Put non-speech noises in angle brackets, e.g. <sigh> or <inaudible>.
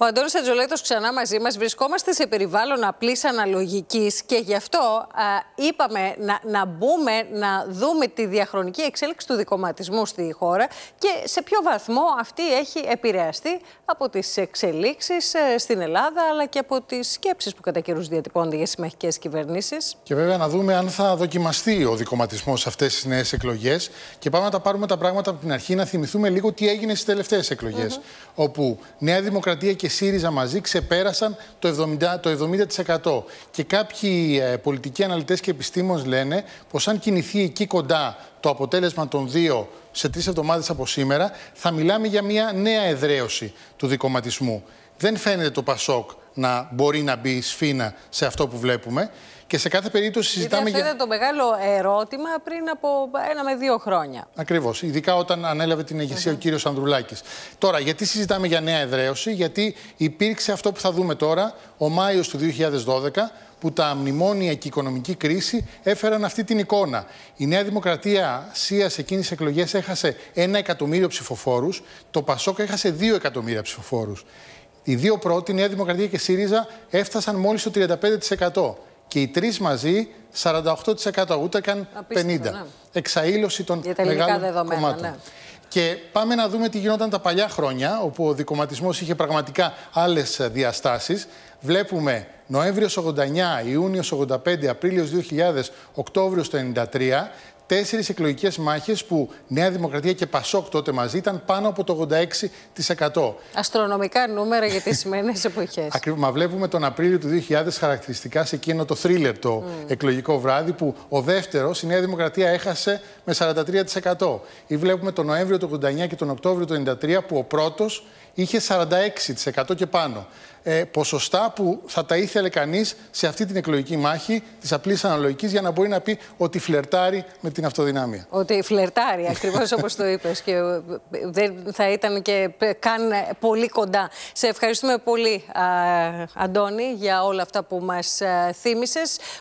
Ο Αντώνης Ατζολέτος ξανά μαζί μας. Βρισκόμαστε σε περιβάλλον απλής αναλογικής και γι' αυτό α, είπαμε να, να μπούμε να δούμε τη διαχρονική εξέλιξη του δικοματισμού στη χώρα και σε ποιο βαθμό αυτή έχει επηρεαστεί από τις εξελίξεις ε, στην Ελλάδα αλλά και από τις σκέψεις που κατά καιρούς διατυπώνται για συμμαχικές κυβερνήσεις. Και βέβαια να δούμε αν θα δοκιμαστεί ο δικοματισμός σε αυτές τις νέες εκλογές. Και πάμε να τα πάρουμε τα πράγματα από την αρχή, να θυμηθούμε λίγο τι έγινε στις τελευταίες εκλογές. Όπου Νέα Δημοκρατία και ΣΥΡΙΖΑ μαζί ξεπέρασαν το 70%. Το 70%. Και κάποιοι ε, πολιτικοί αναλυτές και επιστήμονες λένε πως αν κινηθεί εκεί κοντά το αποτέλεσμα των δύο σε τρεις εβδομάδες από σήμερα, θα μιλάμε για μια νέα εδραίωση του δικοματισμού δεν φαίνεται το Πασόκ να μπορεί να μπει σφίνα σε αυτό που βλέπουμε. Και σε κάθε περίπτωση συζητάμε. Ήταν, για... ήταν το μεγάλο ερώτημα πριν από ένα με δύο χρόνια. Ακριβώς. Ειδικά όταν ανέλαβε την ηγεσία ο κύριος Ανδρουλάκης. Τώρα, γιατί συζητάμε για νέα εδραίωση, Γιατί υπήρξε αυτό που θα δούμε τώρα, ο Μάιος του 2012, που τα μνημόνια και η οικονομική κρίση έφεραν αυτή την εικόνα. Η Νέα Δημοκρατία ΣΥΑ σε εκείνες τις εκλογές έχασε ένα εκατομμύριο ψηφοφόρους, το Πασόκ έχασε δύο εκατομμύρια ψηφοφόρους. Οι δύο πρώτοι, Νέα Δημοκρατία και ΣΥΡΙΖΑ, έφτασαν μόλις το 35%. Και οι τρεις μαζί 48%, ούτε καν 50%. Ναι. Εξαήλωση των μεγάλων δεδομένα, ναι. Και πάμε να δούμε τι γινόταν τα παλιά χρόνια, όπου ο δικοματισμός είχε πραγματικά άλλες διαστάσεις. Βλέπουμε Νοέμβριος 89, Ιούνιο 85, Απρίλιο 2000, Οκτώβριο 93 τέσσερις εκλογικές μάχες που Νέα Δημοκρατία και Πασόκ τότε μαζί ήταν πάνω από το 86%. Αστρονομικά νούμερα για τις σημερινές εποχές. <laughs> Ακριβώς. Μα βλέπουμε τον Απρίλιο του 2000 χαρακτηριστικά σε εκείνο το θρίλερ το mm. εκλογικό βράδυ που ο δεύτερος, η Νέα Δημοκρατία, έχασε με 43%. Ή βλέπουμε τον Νοέμβριο του 89 και τον Οκτώβριο του 93 που ο πρώτος είχε 46% και πάνω. Ε, ποσοστά που θα τα ήθελε κανείς σε αυτή την εκλογική μάχη της απλής αναλογικής για να μπορεί να πει ότι φλερτάρει με την αυτοδυναμία. Ότι φλερτάρει, ακριβώς όπως το είπες. Και ε, δεν θα ήταν και καν πολύ κοντά. Σε ευχαριστούμε πολύ, α, Αντώνη, για όλα αυτά που μας ε, θύμισες.